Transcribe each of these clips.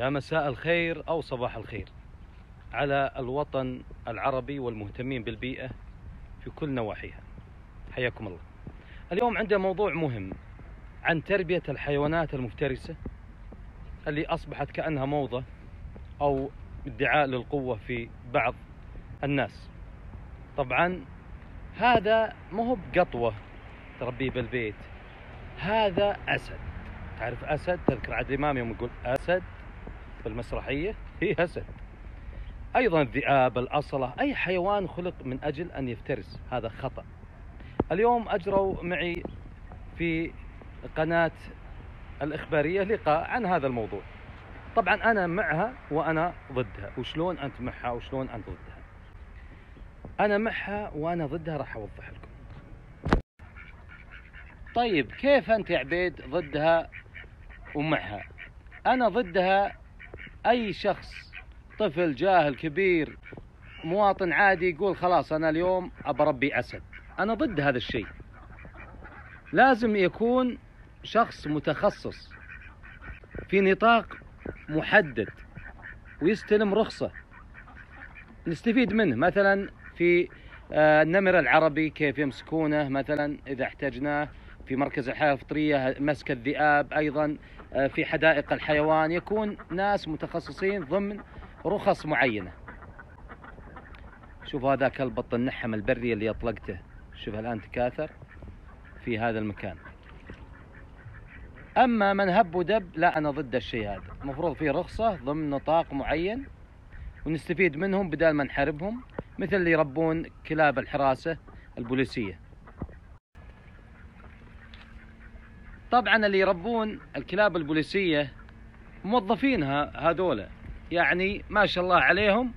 يا مساء الخير أو صباح الخير على الوطن العربي والمهتمين بالبيئة في كل نواحيها حياكم الله اليوم عندنا موضوع مهم عن تربية الحيوانات المفترسة اللي أصبحت كأنها موضة أو ادعاء للقوة في بعض الناس طبعا هذا ما هو بقطوة تربيه بالبيت هذا أسد تعرف أسد تذكر عادل إمام يوم يقول أسد بالمسرحية هي أسد أيضا الذئاب الأصلة أي حيوان خلق من أجل أن يفترس هذا خطأ اليوم أجروا معي في قناة الإخبارية لقاء عن هذا الموضوع طبعا أنا معها وأنا ضدها وشلون أنت معها وشلون أنت ضدها أنا معها وأنا ضدها راح أوضح لكم طيب كيف أنت يا عبيد ضدها ومعها أنا ضدها اي شخص طفل جاهل كبير مواطن عادي يقول خلاص انا اليوم ابربي اسد انا ضد هذا الشيء لازم يكون شخص متخصص في نطاق محدد ويستلم رخصه نستفيد منه مثلا في آه، النمر العربي كيف يمسكونه مثلا اذا احتجناه في مركز الحياة الفطرية مسك الذئاب أيضا آه، في حدائق الحيوان يكون ناس متخصصين ضمن رخص معينة شوف هذا كلب النحم البري اللي أطلقته شوف الآن تكاثر في هذا المكان أما من هب ودب لا أنا ضد الشيء هذا المفروض في رخصة ضمن نطاق معين ونستفيد منهم بدل ما نحاربهم مثل اللي يربون كلاب الحراسة البوليسية طبعا اللي يربون الكلاب البوليسيه موظفينها هذولا يعني ما شاء الله عليهم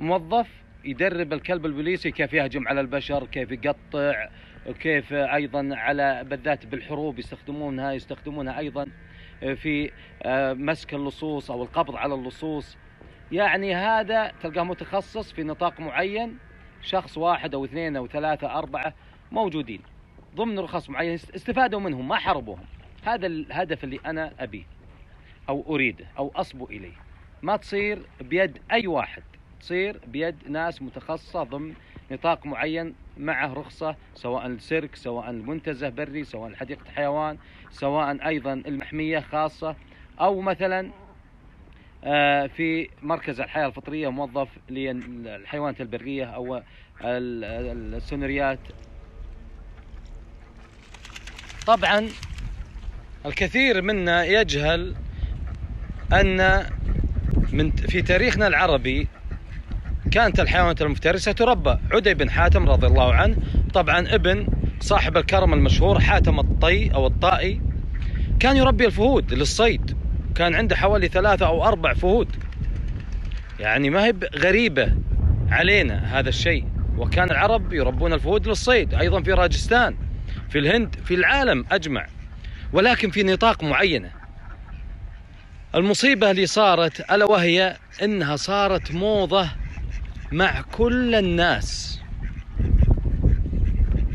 موظف يدرب الكلب البوليسي كيف يهجم على البشر كيف يقطع وكيف ايضا على بالذات بالحروب يستخدمونها يستخدمونها ايضا في آه، مسك اللصوص او القبض على اللصوص يعني هذا تلقاه متخصص في نطاق معين شخص واحد او اثنين او ثلاثه اربعه موجودين ضمن رخص معينة استفادوا منهم ما حاربوهم هذا الهدف اللي أنا أبيه أو أريده أو أصبو إليه ما تصير بيد أي واحد تصير بيد ناس متخصصة ضمن نطاق معين معه رخصة سواء السيرك سواء المنتزه بري سواء حديقة الحيوان سواء أيضا المحمية خاصة أو مثلا آه، في مركز الحياة الفطرية موظف للحيوانات البرية أو السنريات طبعا الكثير منا يجهل أن من في تاريخنا العربي كانت الحيوانات المفترسة تربى عدي بن حاتم رضي الله عنه طبعا ابن صاحب الكرم المشهور حاتم الطي أو الطائي كان يربي الفهود للصيد كان عنده حوالي ثلاثة أو أربع فهود يعني ما هي غريبة علينا هذا الشيء وكان العرب يربون الفهود للصيد أيضا في راجستان في الهند في العالم أجمع ولكن في نطاق معينة المصيبة اللي صارت ألا وهي أنها صارت موضة مع كل الناس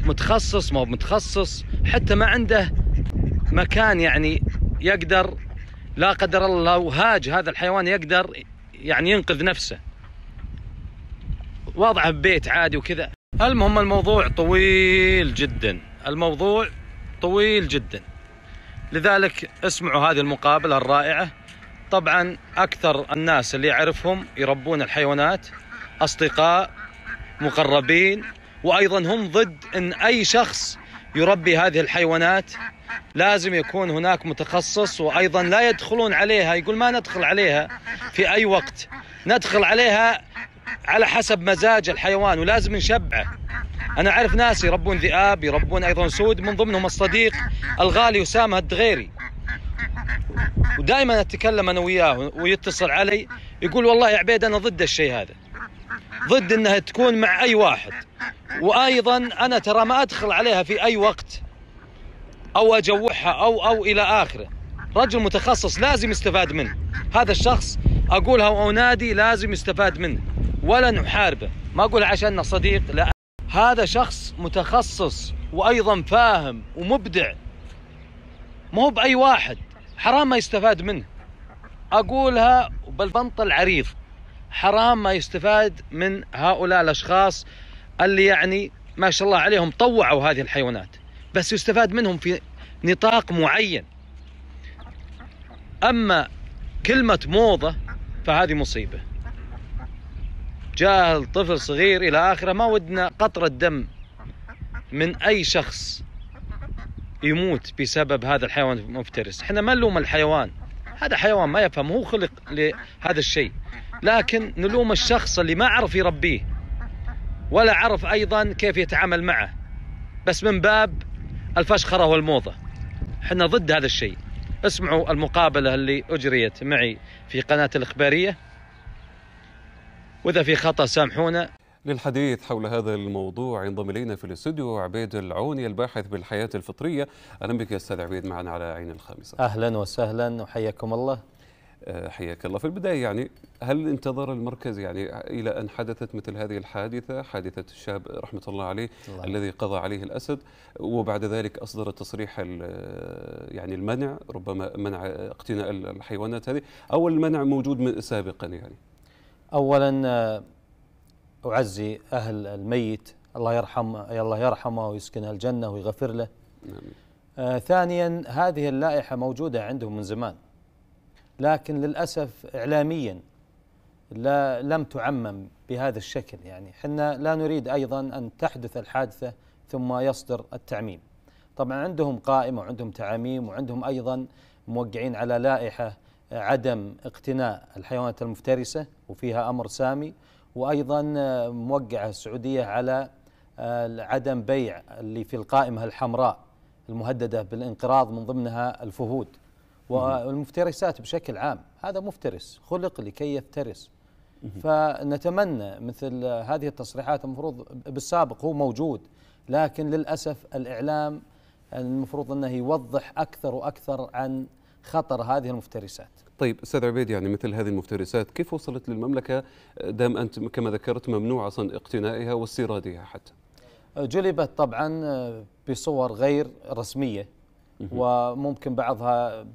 متخصص ما متخصص حتى ما عنده مكان يعني يقدر لا قدر الله لو هاج هذا الحيوان يقدر يعني ينقذ نفسه وضعه ببيت عادي وكذا المهم الموضوع طويل جدا الموضوع طويل جدا لذلك اسمعوا هذه المقابلة الرائعة طبعا أكثر الناس اللي يعرفهم يربون الحيوانات أصدقاء مقربين وأيضا هم ضد أن أي شخص يربي هذه الحيوانات لازم يكون هناك متخصص وأيضا لا يدخلون عليها يقول ما ندخل عليها في أي وقت ندخل عليها على حسب مزاج الحيوان ولازم نشبعه انا اعرف ناس يربون ذئاب يربون ايضا سود من ضمنهم الصديق الغالي اسامه الدغيري ودائما اتكلم انا وياه ويتصل علي يقول والله يا عبيد انا ضد الشيء هذا ضد انها تكون مع اي واحد وايضا انا ترى ما ادخل عليها في اي وقت او اجوعها او او الى اخره رجل متخصص لازم يستفاد منه هذا الشخص اقولها وانادي لازم يستفاد منه ولا نحاربه ما اقول عشان صديق لا هذا شخص متخصص وايضا فاهم ومبدع ما هو باي واحد حرام ما يستفاد منه اقولها بالبنط العريض حرام ما يستفاد من هؤلاء الاشخاص اللي يعني ما شاء الله عليهم طوعوا هذه الحيوانات بس يستفاد منهم في نطاق معين اما كلمه موضه فهذه مصيبه جاهل طفل صغير إلى آخره ما ودنا قطرة دم من أي شخص يموت بسبب هذا الحيوان المفترس احنا ما نلوم الحيوان هذا حيوان ما يفهم هو خلق لهذا الشيء لكن نلوم الشخص اللي ما عرف يربيه ولا عرف أيضا كيف يتعامل معه بس من باب الفشخرة والموضة احنا ضد هذا الشيء اسمعوا المقابلة اللي أجريت معي في قناة الإخبارية واذا في خطا سامحونا للحديث حول هذا الموضوع ينضم الينا في الاستوديو عبيد العوني الباحث بالحياه الفطريه اهلا بك يا استاذ عبيد معنا على عين الخامسه اهلا وسهلا وحياكم الله آه، حياك الله في البداية يعني هل انتظر المركز يعني إلى أن حدثت مثل هذه الحادثة حادثة الشاب رحمة الله عليه الله. الذي قضى عليه الأسد وبعد ذلك أصدر التصريح آه، يعني المنع ربما منع اقتناء الحيوانات هذه أو المنع موجود من سابقا يعني اولا آه، اعزي اهل الميت الله يرحم الله يرحمه ويسكنه الجنه ويغفر له نعم. آه ثانيا هذه اللائحه موجوده عندهم من زمان لكن للاسف اعلاميا لا لم تعمم بهذا الشكل يعني احنا لا نريد ايضا ان تحدث الحادثه ثم يصدر التعميم طبعا عندهم قائمه وعندهم تعاميم وعندهم ايضا موقعين على لائحه عدم اقتناء الحيوانات المفترسة وفيها أمر سامي وأيضا آه، موقعة السعودية على آه، عدم بيع اللي في القائمة الحمراء المهددة بالانقراض من ضمنها الفهود والمفترسات بشكل عام هذا مفترس خلق لكي يفترس فنتمنى مثل هذه التصريحات المفروض بالسابق هو موجود لكن للأسف الإعلام المفروض أنه يوضح أكثر وأكثر عن خطر هذه المفترسات طيب استاذ عبيد يعني مثل هذه المفترسات كيف وصلت للمملكه دام انت كما ذكرت ممنوع اصلا اقتنائها واستيرادها حتى جلبت طبعا بصور غير رسميه وممكن بعضها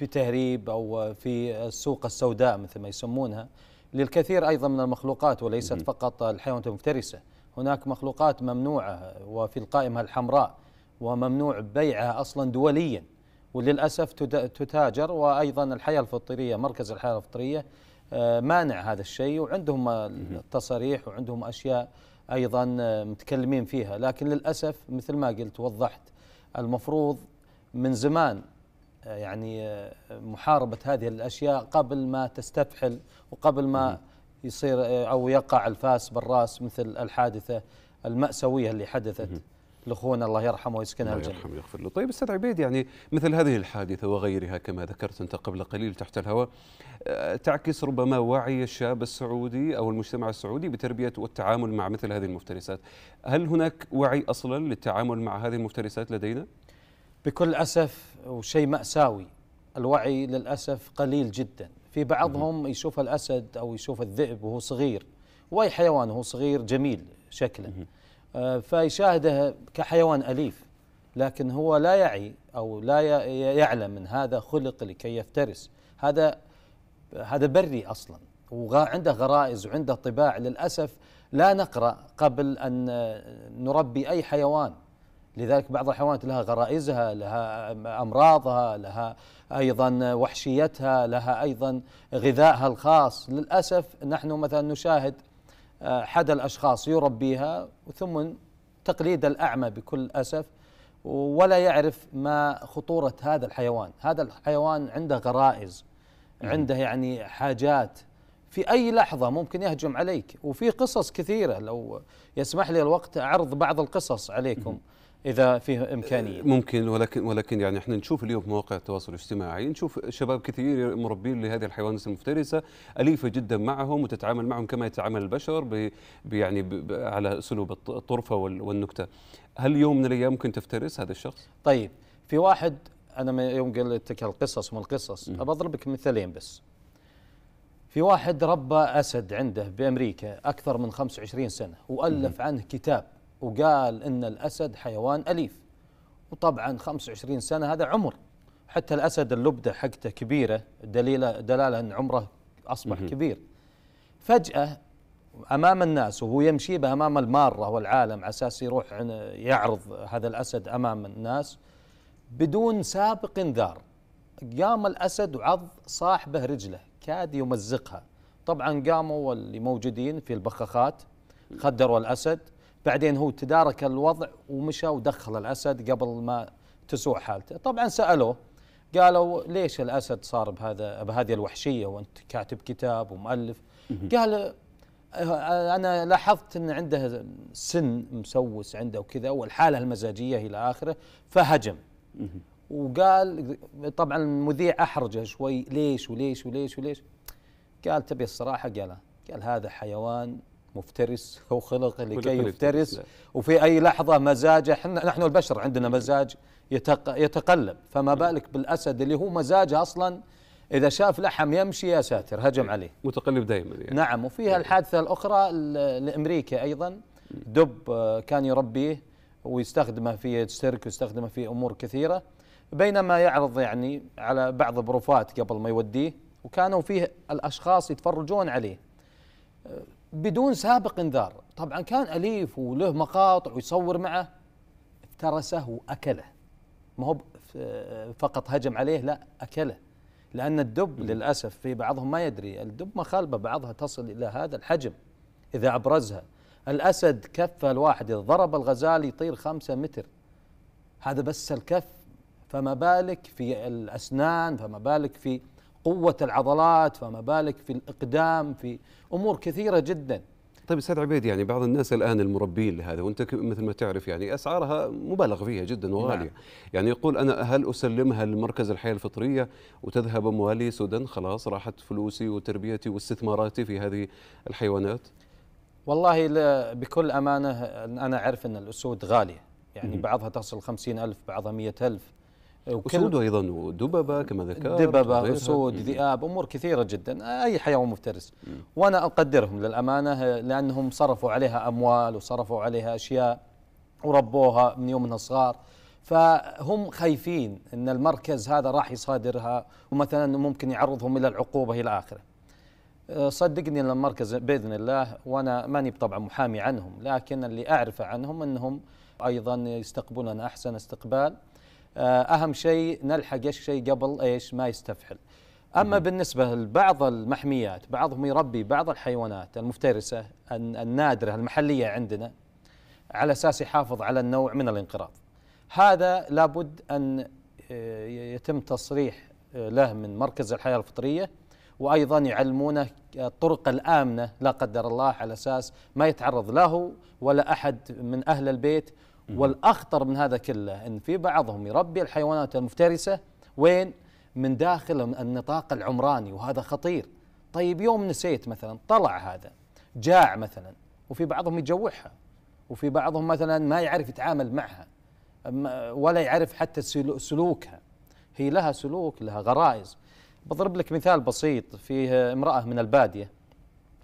بتهريب او في السوق السوداء مثل ما يسمونها للكثير ايضا من المخلوقات وليست فقط الحيوانات المفترسه هناك مخلوقات ممنوعه وفي القائمه الحمراء وممنوع بيعها اصلا دوليا وللاسف تتاجر وايضا الحياه الفطريه مركز الحياه الفطريه آه، مانع هذا الشيء وعندهم التصاريح وعندهم اشياء ايضا آه، متكلمين فيها لكن للاسف مثل ما قلت وضحت المفروض من زمان آه، يعني محاربه هذه الاشياء قبل ما تستفحل وقبل ما يصير او يقع الفاس بالراس مثل الحادثه المأساوية اللي حدثت لأخونا الله يرحمه ويسكنه الجنة الله يرحمه ويغفر له طيب أستاذ عبيد يعني مثل هذه الحادثة وغيرها كما ذكرت أنت قبل قليل تحت الهواء آه، تعكس ربما وعي الشاب السعودي أو المجتمع السعودي بتربية والتعامل مع مثل هذه المفترسات هل هناك وعي أصلا للتعامل مع هذه المفترسات لدينا؟ بكل أسف وشيء مأساوي الوعي للأسف قليل جدا في بعضهم يشوف الأسد أو يشوف الذئب وهو صغير وأي حيوان وهو صغير جميل شكلا فيشاهده كحيوان أليف لكن هو لا يعي أو لا يعلم من هذا خلق لكي يفترس هذا هذا بري أصلا وعنده غرائز وعنده طباع للأسف لا نقرأ قبل أن نربي أي حيوان لذلك بعض الحيوانات لها غرائزها لها أمراضها لها أيضا وحشيتها لها أيضا غذائها الخاص للأسف نحن مثلا نشاهد حدا الأشخاص يربيها ثم تقليد الأعمى بكل أسف ولا يعرف ما خطورة هذا الحيوان هذا الحيوان عنده غرائز عنده يعني حاجات في أي لحظة ممكن يهجم عليك وفي قصص كثيرة لو يسمح لي الوقت أعرض بعض القصص عليكم اذا فيه امكانيه ممكن ولكن ولكن يعني احنا نشوف اليوم مواقع التواصل الاجتماعي نشوف شباب كثير مربين لهذه الحيوانات المفترسه اليفه جدا معهم وتتعامل معهم كما يتعامل البشر يعني على اسلوب الطرفه والنكته هل يوم من الايام ممكن تفترس هذا الشخص طيب في واحد انا يوم قلت لك القصص من القصص ابى لك مثالين بس في واحد ربى اسد عنده بامريكا اكثر من 25 سنه والف عنه كتاب وقال ان الاسد حيوان اليف وطبعا 25 سنه هذا عمر حتى الاسد اللبده حقته كبيره دليله دلاله ان عمره اصبح كبير فجاه امام الناس وهو يمشي به امام الماره والعالم على اساس يروح يعرض هذا الاسد امام الناس بدون سابق انذار قام الاسد وعض صاحبه رجله كاد يمزقها طبعا قاموا اللي موجودين في البخاخات خدروا الاسد بعدين هو تدارك الوضع ومشى ودخل الاسد قبل ما تسوء حالته طبعا سالوه قالوا ليش الاسد صار بهذا بهذه الوحشيه وانت كاتب كتاب ومؤلف قال أه، انا لاحظت ان عنده سن مسوس عنده وكذا والحاله المزاجيه الى اخره فهجم وقال طبعا المذيع احرجه شوي ليش وليش وليش وليش قال تبي الصراحه قال قال هذا حيوان مفترس هو خلق لكي يفترس وفي أي لحظة مزاجه نحن البشر عندنا مزاج يتقلب فما بالك بالأسد اللي هو مزاجه أصلا إذا شاف لحم يمشي يا ساتر هجم إيه، عليه متقلب دائما يعني. نعم وفيها إيه. الحادثة الأخرى الأمريكي أيضا دب آه، كان يربيه ويستخدمه في السيرك ويستخدمه في أمور كثيرة بينما يعرض يعني على بعض بروفات قبل ما يوديه وكانوا فيه الأشخاص يتفرجون عليه بدون سابق انذار طبعا كان اليف وله مقاطع ويصور معه افترسه واكله ما هو فقط هجم عليه لا اكله لان الدب للاسف في بعضهم ما يدري الدب مخالبه بعضها تصل الى هذا الحجم اذا ابرزها الاسد كفه الواحد اذا ضرب الغزال يطير خمسة متر هذا بس الكف فما بالك في الاسنان فما بالك في قوة العضلات فما بالك في الإقدام في أمور كثيرة جدا طيب استاذ عبيد يعني بعض الناس الان المربين لهذا وانت مثل ما تعرف يعني اسعارها مبالغ فيها جدا وغاليه نعم. يعني يقول انا هل اسلمها لمركز الحياه الفطريه وتذهب اموالي سدى خلاص راحت فلوسي وتربيتي واستثماراتي في هذه الحيوانات والله بكل امانه انا اعرف ان الاسود غاليه يعني بعضها تصل 50000 ألف بعضها 100000 ألف اسود ايضا ودببه كما ذكرت دببه اسود ذئاب امور كثيره جدا اي حيوان مفترس وانا اقدرهم للامانه لانهم صرفوا عليها اموال وصرفوا عليها اشياء وربوها من يوم من صغار فهم خايفين ان المركز هذا راح يصادرها ومثلا ممكن يعرضهم الى العقوبه الى اخره. أه، صدقني ان المركز باذن الله وانا ماني طبعا محامي عنهم لكن اللي اعرفه عنهم انهم ايضا يستقبلون احسن استقبال آه، اهم شيء نلحق الشيء قبل ايش ما يستفحل اما بالنسبه لبعض المحميات بعضهم يربي بعض الحيوانات المفترسه النادره المحليه عندنا على اساس يحافظ على النوع من الانقراض هذا لابد ان آه، يتم تصريح آه، له من مركز الحياه الفطريه وايضا يعلمونه الطرق الامنه لا قدر الله على اساس ما يتعرض له ولا احد من اهل البيت والاخطر من هذا كله ان في بعضهم يربي الحيوانات المفترسه وين؟ من داخل النطاق العمراني وهذا خطير. طيب يوم نسيت مثلا طلع هذا جاع مثلا وفي بعضهم يجوعها وفي بعضهم مثلا ما يعرف يتعامل معها ولا يعرف حتى سلوكها هي لها سلوك لها غرائز بضرب لك مثال بسيط فيه امرأة من البادية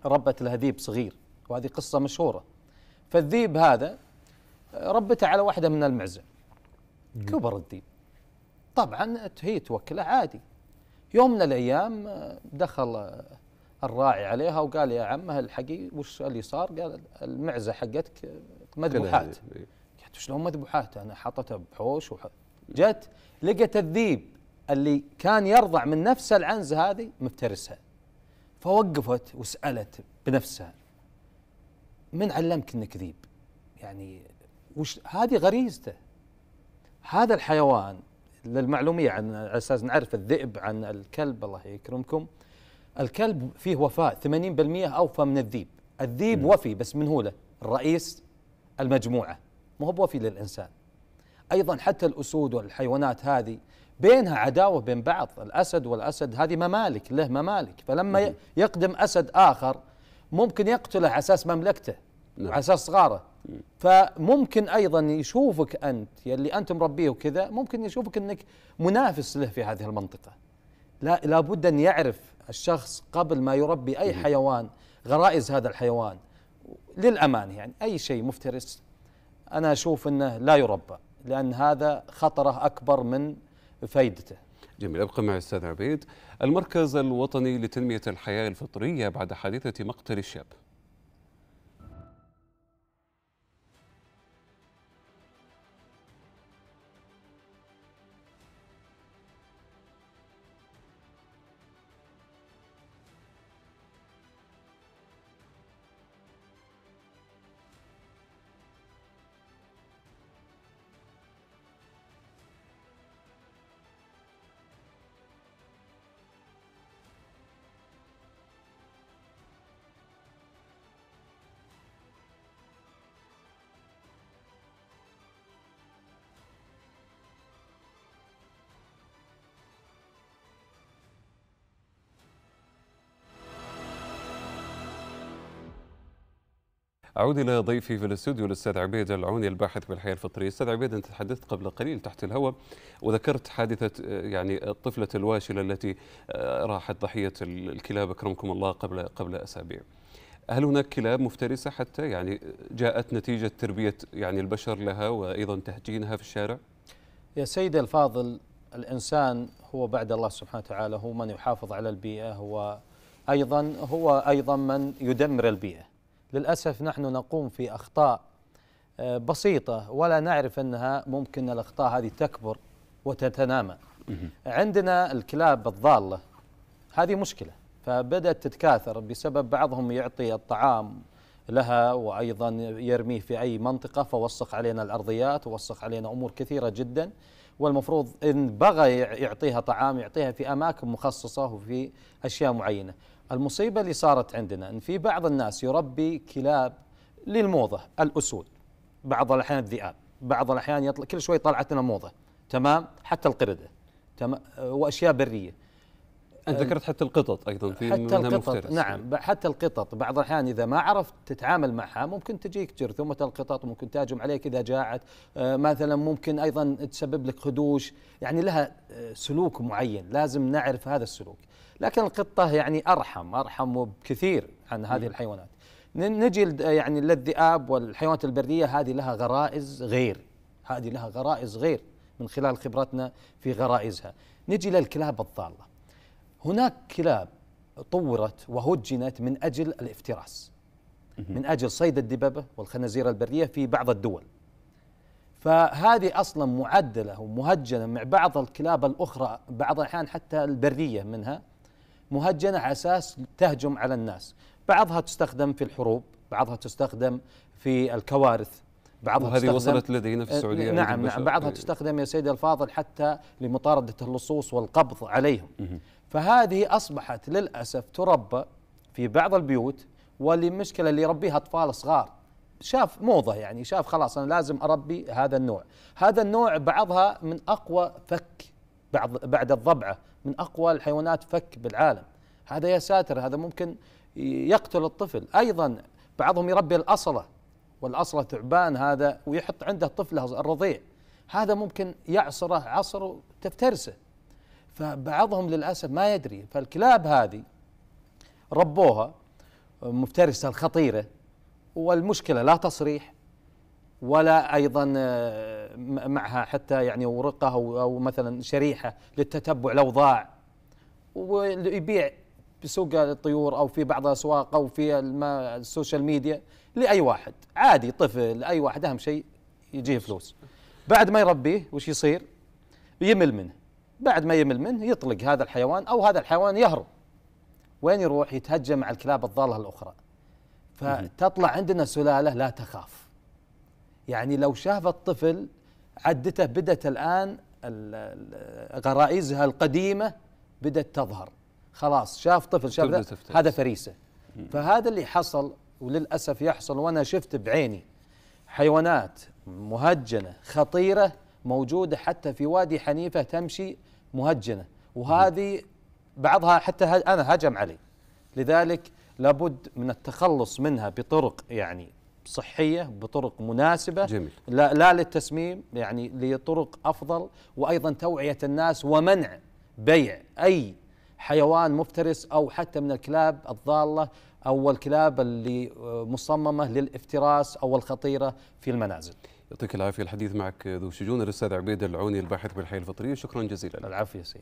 ربت لها ذيب صغير وهذه قصة مشهورة فالذيب هذا ربته على واحده من المعزه كبر الدين طبعا هي توكله عادي يوم من الايام آه، دخل آه، الراعي عليها وقال يا عمه الحقي وش اللي صار؟ قال المعزه حقتك آه، مذبوحات إيه. قالت شلون مذبوحات؟ انا حاطتها بحوش وح... جت لقت الذيب اللي كان يرضع من نفس العنزه هذه مفترسها فوقفت وسالت بنفسها من علمك انك ذيب؟ يعني وش هذه غريزته هذا الحيوان للمعلومية عن أساس نعرف الذئب عن الكلب الله يكرمكم الكلب فيه وفاء 80% أوفى من الذيب الذيب م. وفي بس من هو له الرئيس المجموعة ما هو بوفي للإنسان أيضا حتى الأسود والحيوانات هذه بينها عداوة بين بعض الأسد والأسد هذه ممالك له ممالك فلما م. يقدم أسد آخر ممكن يقتله على أساس مملكته نعم. على أساس صغاره فممكن ايضا يشوفك انت يلي انت مربيه وكذا ممكن يشوفك انك منافس له في هذه المنطقه لا لابد ان يعرف الشخص قبل ما يربي اي حيوان غرائز هذا الحيوان للامانه يعني اي شيء مفترس انا اشوف انه لا يربى لان هذا خطره اكبر من فائدته جميل ابقى مع الاستاذ عبيد المركز الوطني لتنميه الحياه الفطريه بعد حادثه مقتل الشاب أعود إلى ضيفي في الاستوديو الأستاذ عبيد العوني الباحث بالحياة الفطرية أستاذ عبيد أنت تحدثت قبل قليل تحت الهواء وذكرت حادثة آه، يعني الطفلة الواشلة التي آه، راحت ضحية الكلاب أكرمكم الله قبل قبل أسابيع هل هناك كلاب مفترسة حتى يعني جاءت نتيجة تربية يعني البشر لها وأيضا تهجينها في الشارع؟ يا سيدي الفاضل الإنسان هو بعد الله سبحانه وتعالى هو من يحافظ على البيئة هو أيضا هو أيضا من يدمر البيئة للأسف نحن نقوم في أخطاء آه، بسيطة ولا نعرف أنها ممكن الأخطاء هذه تكبر وتتنامى عندنا الكلاب الضالة هذه مشكلة فبدأت تتكاثر بسبب بعضهم يعطي الطعام لها وأيضا يرميه في أي منطقة فوسخ علينا الأرضيات ووسخ علينا أمور كثيرة جدا والمفروض إن بغى يعطيها طعام يعطيها في أماكن مخصصة وفي أشياء معينة المصيبة اللي صارت عندنا أن في بعض الناس يربي كلاب للموضة الأسود بعض الأحيان الذئاب بعض الأحيان يطلع كل شوي طلعت لنا موضة تمام حتى القردة تمام وأشياء برية أنت ذكرت حتى القطط أيضا في حتى القطط نعم حتى القطط بعض الأحيان إذا ما عرفت تتعامل معها ممكن تجيك جرثومة القطط ممكن تهاجم عليك إذا جاعت أه، مثلا ممكن أيضا تسبب لك خدوش يعني لها أه، سلوك معين لازم نعرف هذا السلوك لكن القطه يعني ارحم ارحم بكثير عن هذه الحيوانات نجي يعني للذئاب والحيوانات البريه هذه لها غرائز غير هذه لها غرائز غير من خلال خبرتنا في غرائزها نجي للكلاب الضاله هناك كلاب طورت وهجنت من اجل الافتراس من اجل صيد الدببه والخنازير البريه في بعض الدول فهذه اصلا معدله ومهجنه مع بعض الكلاب الاخرى بعض الاحيان حتى البريه منها مهجنه على اساس تهجم على الناس بعضها تستخدم في الحروب بعضها تستخدم في الكوارث بعضها وهذه وصلت لدينا في أه، السعوديه نعم نعم بعضها إيه. تستخدم يا سيدي الفاضل حتى لمطارده اللصوص والقبض عليهم فهذه اصبحت للاسف تربى في بعض البيوت والمشكله اللي يربيها اطفال صغار شاف موضه يعني شاف خلاص انا لازم اربي هذا النوع هذا النوع بعضها من اقوى فك بعد بعد الضبعه من اقوى الحيوانات فك بالعالم هذا يا ساتر هذا ممكن يقتل الطفل ايضا بعضهم يربي الاصله والاصله ثعبان هذا ويحط عنده طفله الرضيع هذا ممكن يعصره عصر تفترسه فبعضهم للاسف ما يدري فالكلاب هذه ربوها مفترسه الخطيره والمشكله لا تصريح ولا ايضا آه، معها حتى يعني ورقه او مثلا شريحه للتتبع ضاع ويبيع بسوق الطيور او في بعض الاسواق او في السوشيال ميديا لاي واحد عادي طفل اي واحد اهم شيء يجيه فلوس بعد ما يربيه وش يصير يمل منه بعد ما يمل منه يطلق هذا الحيوان او هذا الحيوان يهرب وين يروح يتهجم مع الكلاب الضاله الاخرى فتطلع عندنا سلاله لا تخاف يعني لو شاف الطفل عدته بدت الآن غرائزها القديمة بدت تظهر خلاص شاف طفل شاف هذا فريسة فهذا اللي حصل وللأسف يحصل وأنا شفت بعيني حيوانات مهجنة خطيرة موجودة حتى في وادي حنيفة تمشي مهجنة وهذه بعضها حتى أنا هجم علي لذلك لابد من التخلص منها بطرق يعني صحيه بطرق مناسبه جميل. لا, لا للتسميم يعني لطرق افضل وايضا توعيه الناس ومنع بيع اي حيوان مفترس او حتى من الكلاب الضاله او الكلاب اللي آه، مصممه للافتراس او الخطيره في المنازل. يعطيك العافيه الحديث معك ذو شجون الاستاذ عبيد العوني الباحث بالحي الفطريه شكرا جزيلا. العافيه سيدي.